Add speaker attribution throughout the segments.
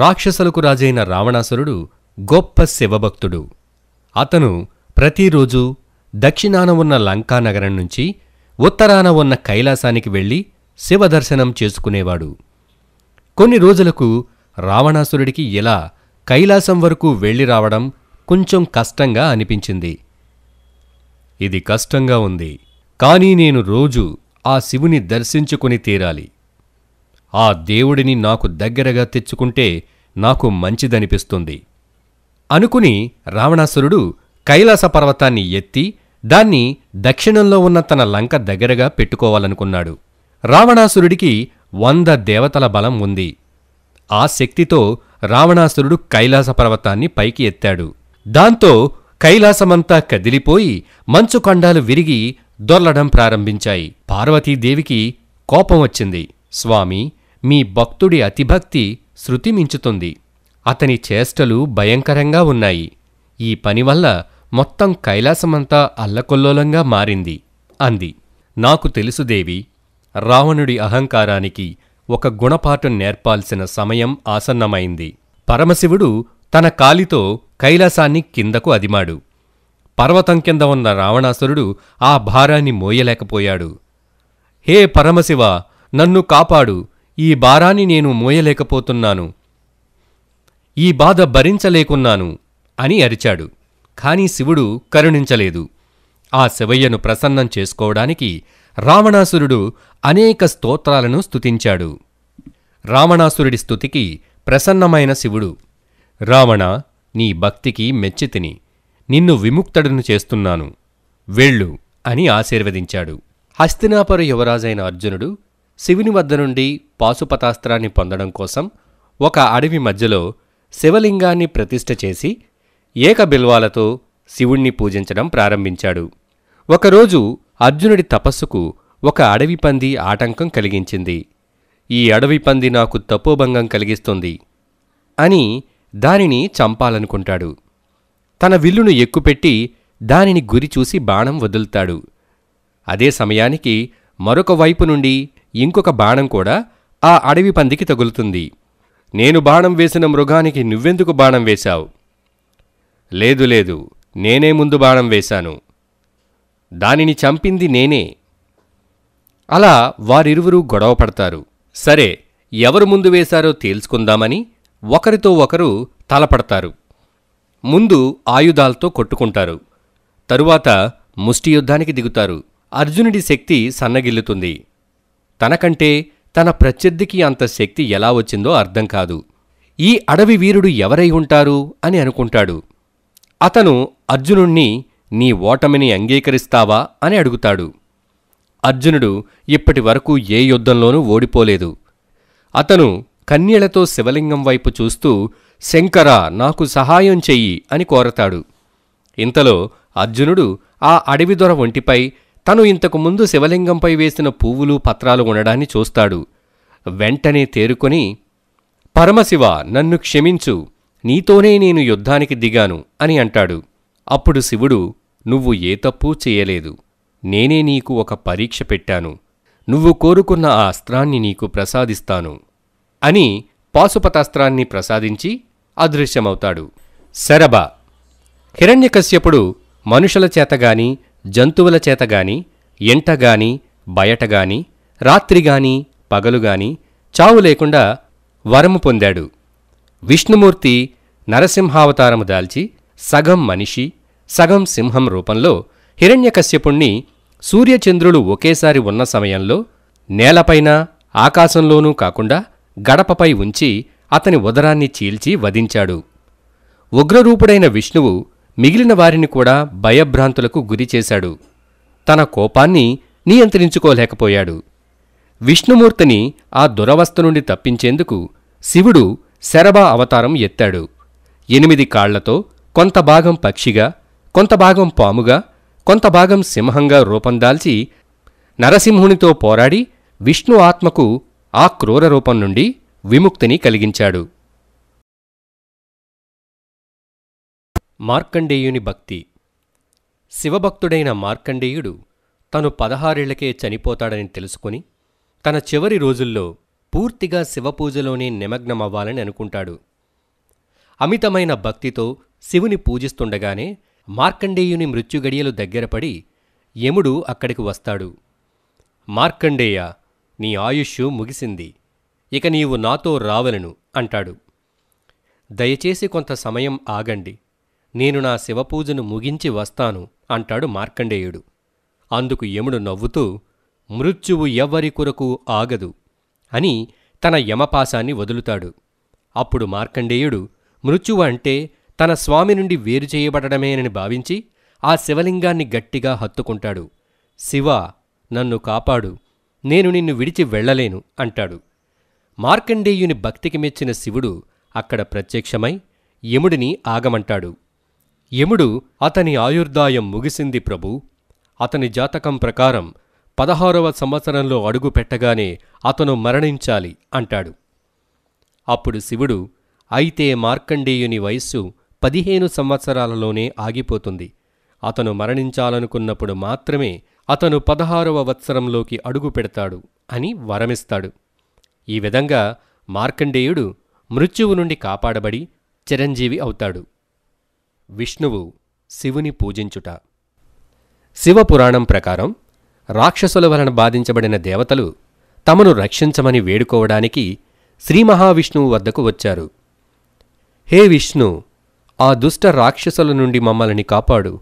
Speaker 1: రాక్షసులకు రాజైన రావణాసురుడు గొప్ప శివభక్తుడు అతను ప్రతిరోజు దక్షిణాన ఉన్న లంకా నగరం నుంచి ఉత్తరాన ఉన్న కైలాసానికి వెళ్ళి శివదర్శనం చేసుకునేవాడు కొన్ని రోజులకు రావణాసురుడికి ఇలా కైలాసం వరకు వెళ్ళి రావడం కొంచెం కష్టంగా అనిపించింది ఇది కష్టంగా ఉంది కానీ నేను రోజు ఆ శివుని దర్శించుకుని తీరాలి ఆ దేవుడిని నాకు దగ్గరగా తెచ్చుకుంటే నాకు మంచిదనిపిస్తుంది అనుకుని రావణాసురుడు కైలాస పర్వతాన్ని ఎత్తి దాన్ని దక్షిణంలో ఉన్న తన లంక దగ్గరగా పెట్టుకోవాలనుకున్నాడు రావణాసురుడికి వంద దేవతల బలం ఉంది ఆ శక్తితో రావణాసురుడు కైలాస పర్వతాన్ని పైకి ఎత్తాడు దాంతో కైలాసమంతా కదిలిపోయి మంచు కండాలు విరిగి దొర్లడం ప్రారంభించాయి పార్వతీదేవికి కోపం వచ్చింది స్వామి మీ భక్తుడి అతిభక్తి శృతిమించుతుంది అతని చేష్టలు భయంకరంగా ఉన్నాయి ఈ పనివల్ల మొత్తం కైలాసమంతా అల్లకొల్లోలంగా మారింది అంది నాకు తెలుసు దేవి రావణుడి అహంకారానికి ఒక గుణపాఠం నేర్పాల్సిన సమయం ఆసన్నమైంది పరమశివుడు తన కాలితో కైలాసాన్ని కిందకు అదిమాడు పర్వతం కింద ఉన్న రావణాసురుడు ఆ భారాన్ని మోయలేకపోయాడు హే పరమశివ నన్ను కాపాడు ఈ భారాన్ని నేను మోయలేకపోతున్నాను ఈ బాధ భరించలేకున్నాను అని అరిచాడు కాని శివుడు కరుణించలేదు ఆ శివయ్యను ప్రసన్నం చేసుకోవడానికి రావణాసురుడు అనేక స్తోత్రాలను స్తుతించాడు రావణాసురుడి స్థుతికి ప్రసన్నమైన శివుడు రావణ నీ భక్తికి మెచ్చితిని నిన్ను విముక్తడును చేస్తున్నాను వెళ్ళు అని ఆశీర్వదించాడు హస్తినాపర యువరాజైన అర్జునుడు శివుని వద్ద నుండి పాశుపతాస్త్రాన్ని పొందడం కోసం ఒక అడవి మధ్యలో శివలింగాన్ని ప్రతిష్ఠ చేసి ఏకబిల్వాలతో శివుణ్ణి పూజించడం ప్రారంభించాడు ఒకరోజు అర్జునుడి తపస్సుకు ఒక అడవి పంది ఆటంకం కలిగించింది ఈ అడవి పంది నాకు తపోభంగం కలిగిస్తుంది అని దానిని చంపాలనుకుంటాడు తన విల్లును ఎక్కుపెట్టి దానిని గురి చూసి బాణం వదులుతాడు అదే సమయానికి మరొక వైపు నుండి ఇంకొక బాణం కూడా ఆ అడవి పందికి తగులుతుంది నేను బాణం వేసిన మృగానికి నువ్వెందుకు బాణం వేశావు లేదు లేదు నేనే ముందు బాణం వేశాను దానిని చంపింది నేనే అలా వారిరువురూ గొడవ పడతారు సరే ఎవరు ముందు వేశారో తేల్చుకుందామని ఒకరితో ఒకరు తలపడతారు ముందు ఆయుధాలతో కొట్టుకుంటారు తరువాత ముష్టి యుద్ధానికి దిగుతారు అర్జునుడి శక్తి సన్నగిల్లుతుంది తనకంటే తన ప్రత్యర్థికి అంత శక్తి ఎలా వచ్చిందో అర్థం కాదు ఈ అడవి వీరుడు ఎవరై ఉంటారు అని అనుకుంటాడు అతను అర్జునుణ్ణి నీ ఓటమిని అంగీకరిస్తావా అని అడుగుతాడు అర్జునుడు ఇప్పటి వరకు ఏ యుద్ధంలోనూ ఓడిపోలేదు అతను కన్యలతో శివలింగం వైపు చూస్తూ శంకరా నాకు సహాయం చెయ్యి అని కోరతాడు ఇంతలో అర్జునుడు ఆ అడవి దొర ఒంటిపై తను ఇంతకు ముందు శివలింగంపై వేసిన పువ్వులు పత్రాలు ఉండడాన్ని చూస్తాడు వెంటనే తేరుకొని పరమశివ నన్ను క్షమించు నీతోనే నేను యుద్ధానికి దిగాను అని అంటాడు అప్పుడు శివుడు నువ్వు ఏ తప్పు చేయలేదు నేనే నీకు ఒక పరీక్ష పెట్టాను నువ్వు కోరుకున్న ఆ అస్త్రాన్ని నీకు ప్రసాదిస్తాను అని పాశుపతాస్త్రాన్ని ప్రసాదించి అదృశ్యమవుతాడు శరభ హిరణ్యకశ్యపుడు మనుషుల చేతగాని జంతువుల చేతగాని ఎంటగాని బయటగాని రాత్రిగాని పగలుగాని చావు లేకుండా వరము పొందాడు విష్ణుమూర్తి నరసింహావతారము దాల్చి సగం మనిషి సగం సింహం రూపంలో హిరణ్యకశ్యపుణ్ణి సూర్యచంద్రులు ఒకేసారి ఉన్న సమయంలో నేలపైన ఆకాశంలోనూ కాకుండా గడపపై ఉంచి అతని ఉదరాన్ని చీల్చి వధించాడు ఉగ్రరూపుడైన విష్ణువు మిగిలిన వారిని కూడా భయభ్రాంతులకు గురిచేశాడు తన కోపాన్ని నియంత్రించుకోలేకపోయాడు విష్ణుమూర్తిని ఆ దురవస్థ నుండి తప్పించేందుకు శివుడు శరభా అవతారం ఎత్తాడు ఎనిమిది కాళ్లతో కొంత భాగం పక్షిగా కొంత భాగం పాముగా కొంత భాగం సింహంగా రూపందాల్చి నరసింహునితో పోరాడి విష్ణు ఆత్మకు ఆ క్రూర రూపం నుండి విముక్తిని కలిగించాడు మార్కండేయుని భక్తి శివభక్తుడైన మార్కండేయుడు తను పదహారేళ్లకే చనిపోతాడని తెలుసుకుని తన చివరి రోజుల్లో పూర్తిగా శివపూజలోనే నిమగ్నమవ్వాలని అనుకుంటాడు అమితమైన భక్తితో శివుని పూజిస్తుండగానే మార్కండేయుని మృత్యుగడియలు దగ్గరపడి యముడు అక్కడికి వస్తాడు మార్కండేయ నీ ఆయుష్యు ముగిసింది ఇక నీవు నాతో రావలను అంటాడు దయచేసి కొంత సమయం ఆగండి నేను నా శివపూజను ముగించి వస్తాను అంటాడు మార్కండేయుడు అందుకు యముడు నవ్వుతూ మృత్యువు ఎవ్వరి కొరకు ఆగదు అని తన యమపాశాన్ని వదులుతాడు అప్పుడు మార్కండేయుడు మృత్యువు అంటే తన స్వామి నుండి వేరు చేయబడమేనని భావించి ఆ శివలింగాన్ని గట్టిగా హత్తుకుంటాడు శివ నన్ను కాపాడు నేను నిన్ను విడిచి వెళ్ళలేను అంటాడు మార్కండేయుని భక్తికి మెచ్చిన శివుడు అక్కడ ప్రత్యక్షమై యముడిని ఆగమంటాడు యముడు అతని ఆయుర్దాయం ముగిసింది ప్రభు అతని జాతకం ప్రకారం పదహారవ సంవత్సరంలో అడుగు పెట్టగానే అతను మరణించాలి అంటాడు అప్పుడు శివుడు అయితే మార్కండేయుని వయస్సు పదిహేను సంవత్సరాలలోనే ఆగిపోతుంది అతను మరణించాలనుకున్నప్పుడు మాత్రమే అతను పదహారవ వత్సరంలోకి అడుగు పెడతాడు అని వరమిస్తాడు ఈ విధంగా మార్కండేయుడు మృత్యువు నుండి కాపాడబడి చిరంజీవి అవుతాడు విష్ణువు శివుని పూజించుట శివపురాణం ప్రకారం రాక్షసుల వలన బాధించబడిన దేవతలు తమను రక్షించమని వేడుకోవడానికి శ్రీ మహావిష్ణువు వద్దకు వచ్చారు హే విష్ణు ఆ దుష్ట రాక్షసుల నుండి మమ్మల్ని కాపాడు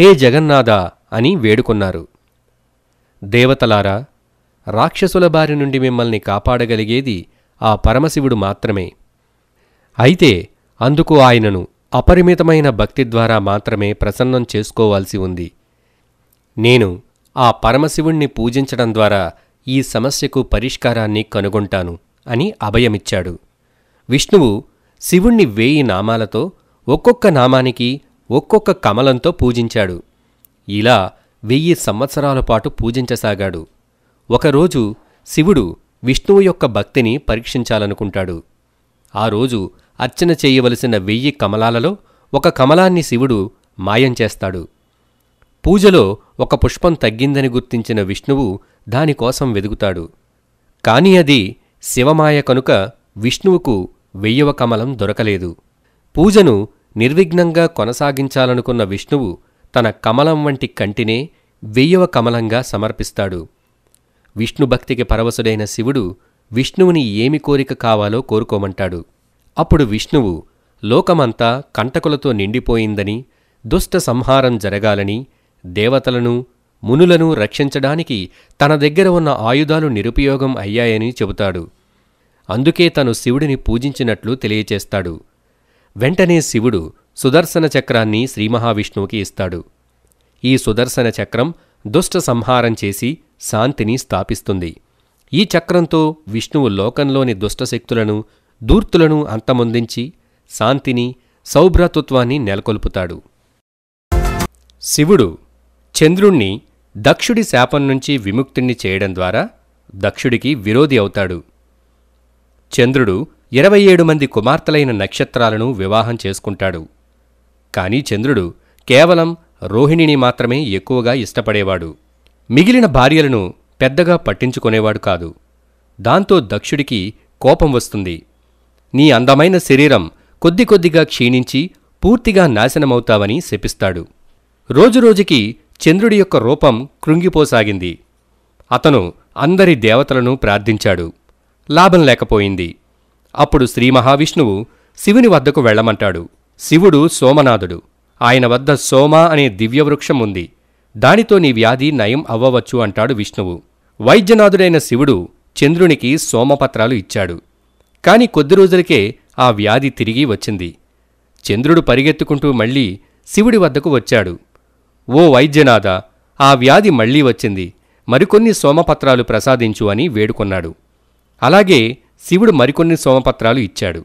Speaker 1: హే జగన్నాథ అని వేడుకున్నారు దేవతలారా రాక్షసుల బారి నుండి మిమ్మల్ని కాపాడగలిగేది ఆ పరమశివుడు మాత్రమే అయితే అందుకు ఆయనను అపరిమితమైన భక్తి ద్వారా మాత్రమే ప్రసన్నం చేసుకోవాల్సి ఉంది నేను ఆ పరమశివుణ్ణి పూజించడం ద్వారా ఈ సమస్యకు పరిష్కారాన్ని కనుగొంటాను అని అభయమిచ్చాడు విష్ణువు శివుణ్ణి వేయి నామాలతో ఒక్కొక్క నామానికి ఒక్కొక్క కమలంతో పూజించాడు ఇలా వెయ్యి సంవత్సరాల పాటు పూజించసాగాడు ఒకరోజు శివుడు విష్ణువు యొక్క భక్తిని పరీక్షించాలనుకుంటాడు ఆ రోజు అర్చన చేయవలసిన వెయ్యి కమలాలలో ఒక కమలాన్ని శివుడు మాయం చేస్తాడు పూజలో ఒక పుష్పం తగ్గిందని గుర్తించిన విష్ణువు దానికోసం వెదుగుతాడు కాని అది శివమాయ కనుక విష్ణువుకు వెయ్యవ కమలం దొరకలేదు పూజను నిర్విఘ్నంగా కొనసాగించాలనుకున్న విష్ణువు తన కమలం వంటి కంటినే వెయ్యవ కమలంగా సమర్పిస్తాడు విష్ణుభక్తికి పరవశుడైన శివుడు విష్ణువుని ఏమి కోరిక కావాలో కోరుకోమంటాడు అప్పుడు విష్ణువు లోకమంతా కంటకులతో నిండిపోయిందని దుష్ట సంహారం జరగాలని దేవతలను మునులను రక్షించడానికి తన దగ్గర ఉన్న ఆయుధాలు నిరుపయోగం అయ్యాయని చెబుతాడు అందుకే తను శివుడిని పూజించినట్లు తెలియచేస్తాడు వెంటనే శివుడు సుదర్శన చక్రాన్ని శ్రీ మహావిష్ణువుకి ఇస్తాడు ఈ సుదర్శన చక్రం దుష్ట సంహారం చేసి శాంతిని స్థాపిస్తుంది ఈ చక్రంతో విష్ణువు లోకంలోని దుష్టశక్తులను దూర్తులను అంతమొందించి శాంతిని సౌభ్రతత్వాన్ని నెలకొల్పుతాడు శివుడు చంద్రుణ్ణి దక్షుడి శాపం నుంచి విముక్తుణ్ణి చేయడం ద్వారా దక్షుడికి విరోధి అవుతాడు చంద్రుడు ఇరవై ఏడు మంది కుమార్తెలైన నక్షత్రాలను వివాహం చేసుకుంటాడు కానీ చంద్రుడు కేవలం రోహిణిని మాత్రమే ఎక్కువగా ఇష్టపడేవాడు మిగిలిన భార్యలను పెద్దగా పట్టించుకునేవాడు కాదు దాంతో దక్షుడికి కోపం వస్తుంది నీ అందమైన శరీరం కొద్ది కొద్దిగా క్షీణించి పూర్తిగా నాశనమవుతావని శపిస్తాడు రోజురోజుకి చంద్రుడి యొక్క రూపం కృంగిపోసాగింది అతను అందరి దేవతలను ప్రార్థించాడు లాభం లేకపోయింది అప్పుడు శ్రీ మహావిష్ణువు శివుని వద్దకు వెళ్ళమంటాడు శివుడు సోమనాథుడు ఆయన వద్ద సోమ అనే దివ్యవృక్షం ఉంది దానితో నీ వ్యాధి నయం అవ్వవచ్చు అంటాడు విష్ణువు వైద్యనాథుడైన శివుడు చంద్రునికి సోమపత్రాలు ఇచ్చాడు కాని కొద్ది రోజులకే ఆ వ్యాధి తిరిగి వచ్చింది చంద్రుడు పరిగెత్తుకుంటూ మళ్ళీ శివుడి వద్దకు వచ్చాడు ఓ వైద్యనాథ ఆ వ్యాధి మళ్లీ వచ్చింది మరికొన్ని సోమపత్రాలు ప్రసాదించు అని వేడుకొన్నాడు అలాగే శివుడు మరికొన్ని సోమపత్రాలు ఇచ్చాడు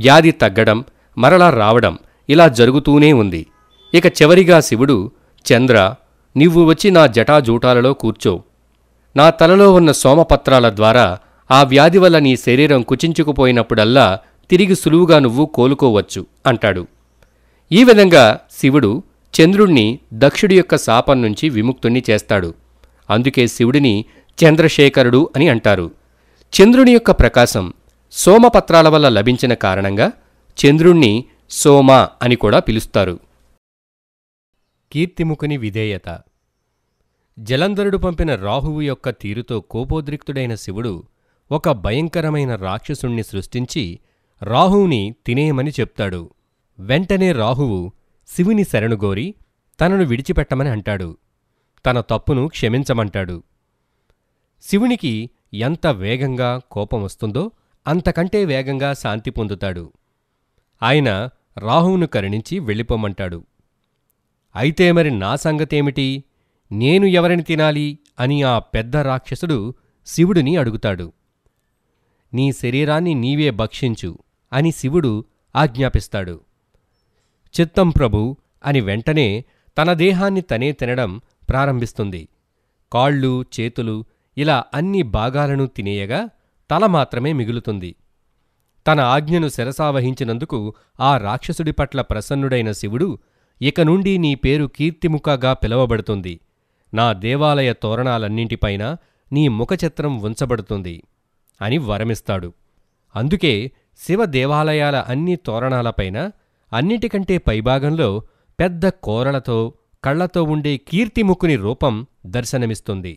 Speaker 1: వ్యాధి తగ్గడం మరలా రావడం ఇలా జరుగుతూనే ఉంది ఇక చివరిగా శివుడు చంద్ర నీవు వచ్చి నా జటాజూటాలలో కూర్చో నా తలలో ఉన్న సోమపత్రాల ద్వారా ఆ వ్యాధి వల్ల నీ శరీరం కుచించుకుపోయినప్పుడల్లా తిరిగి సులువుగా నువ్వు కోలుకోవచ్చు అంటాడు ఈ విధంగా శివుడు చంద్రుణ్ణి దక్షుడి యొక్క శాపం నుంచి విముక్తుణ్ణి చేస్తాడు అందుకే శివుడిని చంద్రశేఖరుడు అని అంటారు చంద్రుని యొక్క ప్రకాశం సోమపత్రాల వల్ల లభించిన కారణంగా చంద్రుణ్ణి సోమ అని కూడా పిలుస్తారు కీర్తిముఖుని విధేయత జలంధరుడు పంపిన రాహువు యొక్క తీరుతో కోపోద్రిక్తుడైన శివుడు ఒక భయంకరమైన రాక్షసుణ్ణి సృష్టించి రాహువుని తినేయమని చెప్తాడు వెంటనే రాహువు శివుని శరణుగోరి తనను విడిచిపెట్టమని అంటాడు తన తప్పును క్షమించమంటాడు శివునికి ఎంత వేగంగా కోపం వస్తుందో అంతకంటే వేగంగా శాంతి పొందుతాడు ఆయన రాహువును కరుణించి వెళ్ళిపోమంటాడు అయితే మరి నా సంగతేమిటి నేను ఎవరిని తినాలి అని ఆ పెద్ద రాక్షసుడు శివుడిని అడుగుతాడు నీ శరీరాన్ని నీవే భక్షించు అని శివుడు ఆజ్ఞాపిస్తాడు చిత్తం ప్రభు అని వెంటనే తన దేహాన్ని తనే తినడం ప్రారంభిస్తుంది కాళ్ళు చేతులు ఇలా అన్ని భాగాలను తినేయగా తల మాత్రమే మిగులుతుంది తన ఆజ్ఞను శిరసావహించినందుకు ఆ రాక్షసుడి పట్ల ప్రసన్నుడైన శివుడు ఇక నుండి నీ పేరు కీర్తిముఖగా పిలవబడుతుంది నా దేవాలయ తోరణాలన్నింటిపైన నీ ముఖచిత్రం ఉంచబడుతుంది అని వరమిస్తాడు అందుకే శివ దేవాలయాల అన్ని తోరణాలపైన అన్నిటికంటే పైభాగంలో పెద్ద కోరలతో కళ్లతో ఉండే కీర్తిముఖుని రూపం దర్శనమిస్తుంది